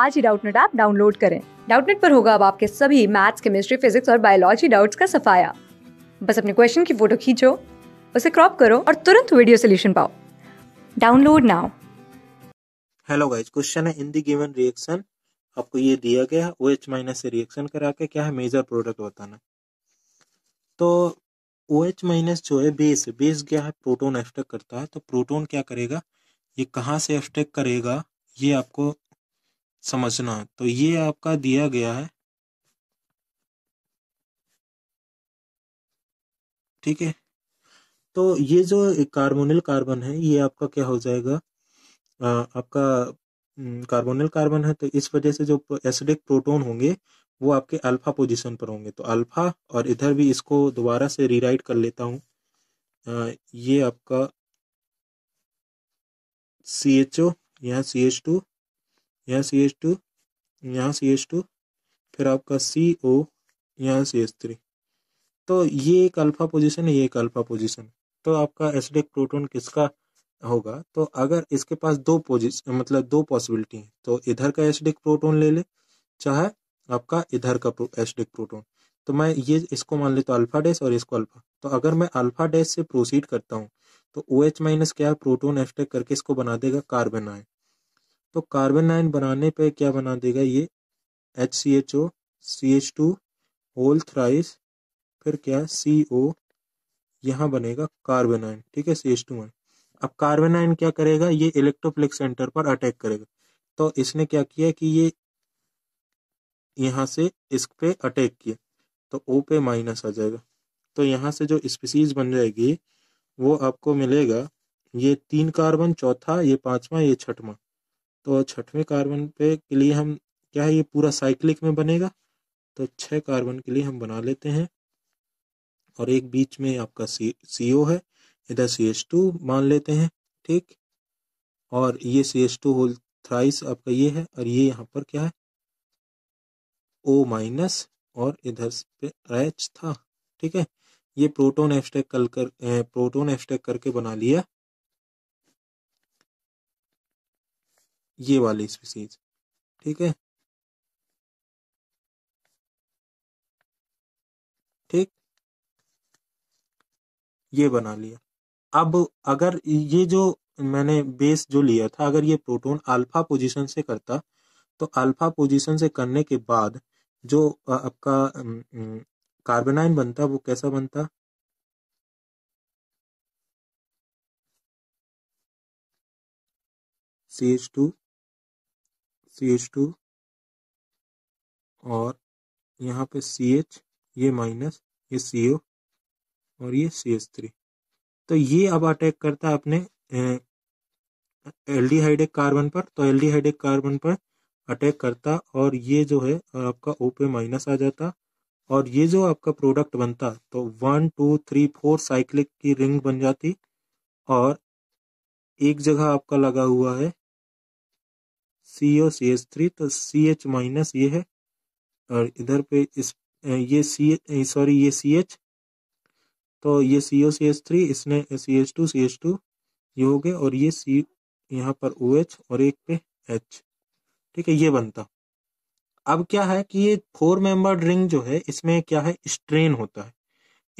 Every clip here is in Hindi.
आज ही डाउटनेट ऐप डाउनलोड करें डाउटनेट पर होगा अब आपके सभी मैथ्स केमिस्ट्री फिजिक्स और बायोलॉजी डाउट्स का सफाया बस अपने क्वेश्चन की फोटो खींचो उसे क्रॉप करो और तुरंत वीडियो सोल्यूशन पाओ download now hello guys question है इन दी गिवन रिएक्शन आपको ये दिया गया है ओ माइनस से रिएक्शन करा के क्या है मेजर प्रोडक्ट बताना तो ओ माइनस जो है बेस बेस क्या है प्रोटोन एफटेक e करता है तो प्रोटोन क्या करेगा ये कहाँ से एफटेक e करेगा ये आपको समझना तो ये आपका दिया गया है ठीक है तो ये जो कार्बोनिल कार्बन है ये आपका क्या हो जाएगा आ, आपका कार्बोनिल कार्बन है तो इस वजह से जो एसिडिक प्रोटोन होंगे वो आपके अल्फा पोजीशन पर होंगे तो अल्फा और इधर भी इसको दोबारा से रीराइट कर लेता हूँ ये आपका सी एच ओ यहाँ सी एच टू यहाँ सी एच टू यहाँ सी एच टू फिर आपका सी ओ यहाँ सी एच थ्री तो ये एक अल्फा पोजिशन है ये एक अल्फा पोजिशन तो आपका एसिडिक प्रोटोन किसका होगा तो अगर इसके पास दो पोजिशन मतलब दो पॉसिबिलिटी है तो इधर का एसिडिक प्रोटोन ले ले चाहे आपका इधर का एसिडिक प्रोटोन तो मैं ये इसको मान लेता तो अल्फा डैश और इसको अल्फा तो अगर मैं अल्फा डैश से प्रोसीड करता हूँ तो ओ OH एच माइनस क्या प्रोटोन एसडेक करके इसको बना देगा कार्बन आयन तो कार्बन आयन बनाने पे क्या बना देगा ये H C H O C H two whole thrice फिर क्या सी ओ यहाँ बनेगा कार्बन आयन ठीक है सी एच टू वन अब कार्बन आयन क्या करेगा ये इलेक्ट्रोप्लिक सेंटर पर अटैक करेगा तो इसने क्या किया कि ये यहाँ से इस पे अटैक किया तो ओ पे माइनस आ जाएगा तो यहाँ से जो स्पीसीज बन जाएगी वो आपको मिलेगा ये तीन कार्बन चौथा ये पांचवा ये छठवा तो छठवें कार्बन पे के लिए हम क्या है ये पूरा साइक्लिक में बनेगा तो छः कार्बन के लिए हम बना लेते हैं और एक बीच में आपका सी सी ओ है इधर सी एच टू मान लेते हैं ठीक और ये C H two whole thrice आपका ये है और ये यहाँ पर क्या है ओ माइनस और इधर पे एच था ठीक है ये प्रोटोन एफ्टेक कल कर प्रोटोन एफ्टेक करके बना लिया ये वाली स्पीसीज ठीक है ठीक ये बना लिया अब अगर ये जो मैंने बेस जो लिया था अगर ये प्रोटोन अल्फा पोजीशन से करता तो अल्फा पोजीशन से करने के बाद जो आपका कार्बेनाइन बनता वो कैसा बनता C H two C H two और यहाँ पे सी एच ये माइनस ये सी ओ और ये सी एच थ्री तो ये अब अटैक करता है अपने एल्डिहाइड कार्बन पर तो एल्डिहाइड कार्बन पर अटैक करता और ये जो है आपका ओ पे माइनस आ जाता और ये जो आपका प्रोडक्ट बनता तो one two three four cyclic की रिंग बन जाती और एक जगह आपका लगा हुआ है सी ओ सी एच थ्री तो सी एच माइनस ये है और इधर पे इस ये सी सॉरी ये सी एच तो ये सी ओ सी एच थ्री इसने C H two C H two ये हो गए और ये सी यहाँ पर ओ एच और एक पे एच ठीक है ये बनता अब क्या है कि ये फोर मेंबर रिंग जो है इसमें क्या है स्ट्रेन होता है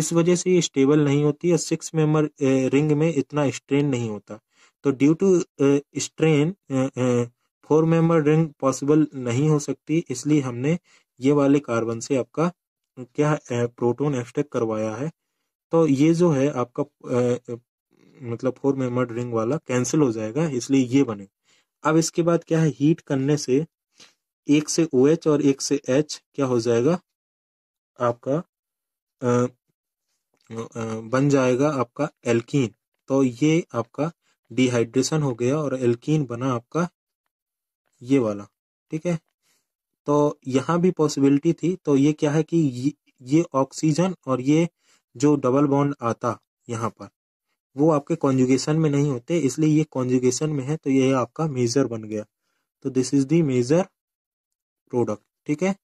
इस वजह से ये स्टेबल नहीं होती है सिक्स मेंबर रिंग में इतना स्ट्रेन नहीं होता तो due to strain four member ring possible नहीं हो सकती इसलिए हमने ये वाले कार्बन से आपका क्या प्रोटोन एक्सट्रैक्ट करवाया है तो ये जो है आपका आ, मतलब फोर मेंबर रिंग वाला कैंसिल हो जाएगा इसलिए ये बने अब इसके बाद क्या है हीट करने से एक से ओ OH और एक से एच क्या हो जाएगा आपका आ, बन जाएगा आपका एल्कीन तो ये आपका डिहाइड्रेशन हो गया और एल्कीन बना आपका ये वाला ठीक है तो यहाँ भी पॉसिबिलिटी थी तो ये क्या है कि ये ऑक्सीजन और ये जो डबल बॉन्ड आता यहाँ पर वो आपके कॉन्जुगेशन में नहीं होते इसलिए ये कॉन्जुगेशन में है तो ये आपका मेजर बन गया तो this is the major product ठीक है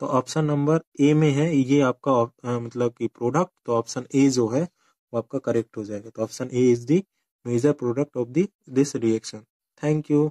तो ऑप्शन नंबर ए में है ये आपका आ, मतलब कि प्रोडक्ट तो ऑप्शन ए जो है वो आपका करेक्ट हो जाएगा तो option A is the major product of the this reaction thank you